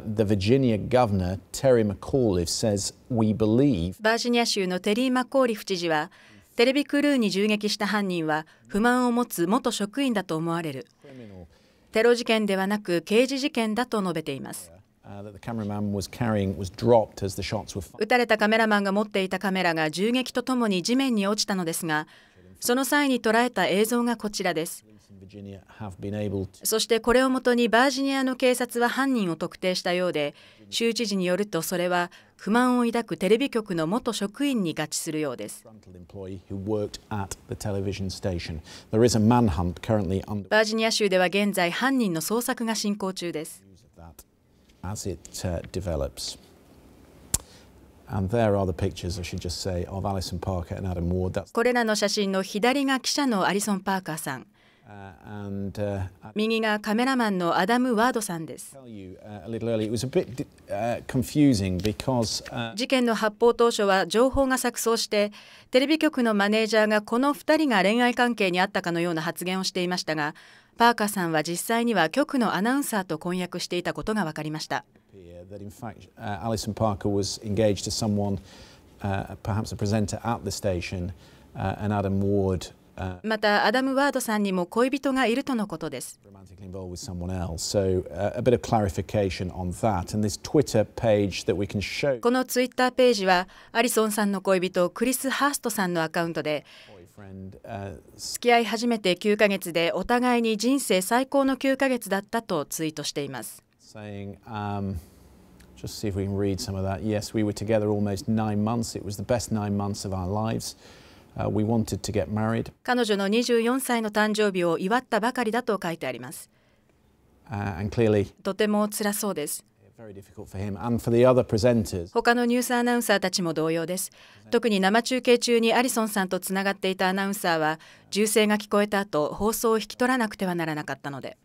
バージニア州のテリー・マコーリフ知事は、テレビクルーに銃撃した犯人は不満を持つ元職員だと思われる。テロ事件ではなく刑事事件だと述べています。撃たれたカメラマンが持っていたカメラが銃撃とともに地面に落ちたのですが、その際に捉えた映像がこちらです。そしてこれをもとにバージニアの警察は犯人を特定したようで、州知事によるとそれは不満を抱くテレビ局の元職員に合致するようです。バージニア州では現在犯人の捜索が進行中です。これらの写真の左が記者のアリソン・パーカーさん。右がカメラマンのアダム・ワードさんです事件の発砲当初は情報が錯綜してテレビ局のマネージャーがこの2人が恋愛関係にあったかのような発言をしていましたがパーカーさんは実際には局のアナウンサーと婚約していたことが分かりました。that in fact uh, Alison Parker was engaged to someone, uh, perhaps a presenter at the station, uh, and Adam Ward. またアダム・ワードさんにも恋人がいるとのことです。このツイッターページはアリソンさんの恋人クリス・ハーストさんのアカウントで付き合い始めて9ヶ月でお互いに人生最高の9ヶ月だったとツイートしています。saying, um, just see if we can read some of that. Yes, we were together almost nine months. It was the best nine months of our lives. 彼女の24歳の誕生日を祝ったばかりだと書いてあります。とても辛そうです。他のニュースアナウンサーたちも同様です。特に生中継中にアリソンさんとつながっていたアナウンサーは、銃声が聞こえた後、放送を引き取らなくてはならなかったので。